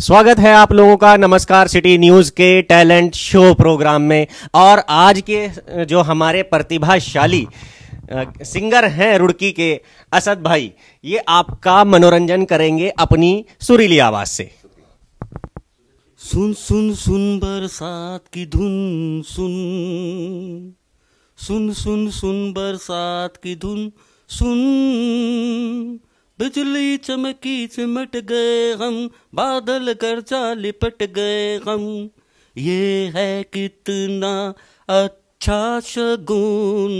स्वागत है आप लोगों का नमस्कार सिटी न्यूज के टैलेंट शो प्रोग्राम में और आज के जो हमारे प्रतिभाशाली सिंगर हैं रुड़की के असद भाई ये आपका मनोरंजन करेंगे अपनी सुरीली आवाज से सुन सुन सुन बरसात की धुन सुन सुन सुन सुन बरसात की धुन सुन बिजली चमकी सिमट गए हम बादल कर गर्जा लिपट गए हम ये है कितना अच्छा शगुन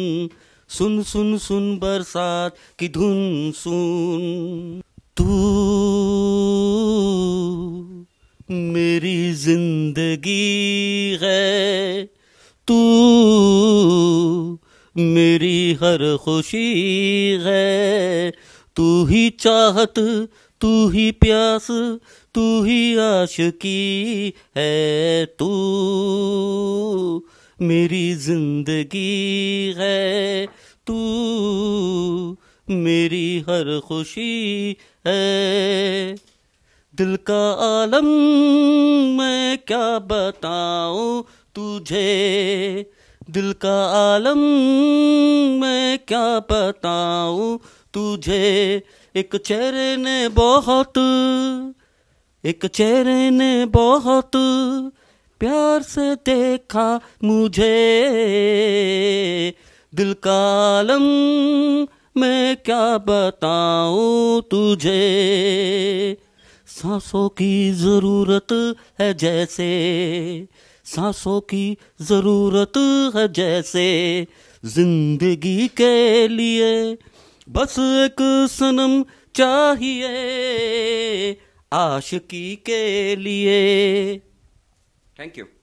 सुन सुन सुन बरसात की धुन सुन तू मेरी जिंदगी है तू मेरी हर खुशी है तू ही चाहत तू ही प्यास तू ही की है तू मेरी जिंदगी है तू मेरी हर खुशी है दिल का आलम मैं क्या बताऊं तुझे दिल का आलम मैं क्या बताऊं तुझे एक चेहरे ने बहुत एक चेहरे ने बहुत प्यार से देखा मुझे दिल का मैं क्या बताऊं तुझे सांसों की ज़रूरत है जैसे सांसों की ज़रूरत है जैसे जिंदगी के लिए बस एक सनम चाहिए आशिकी के लिए थैंक यू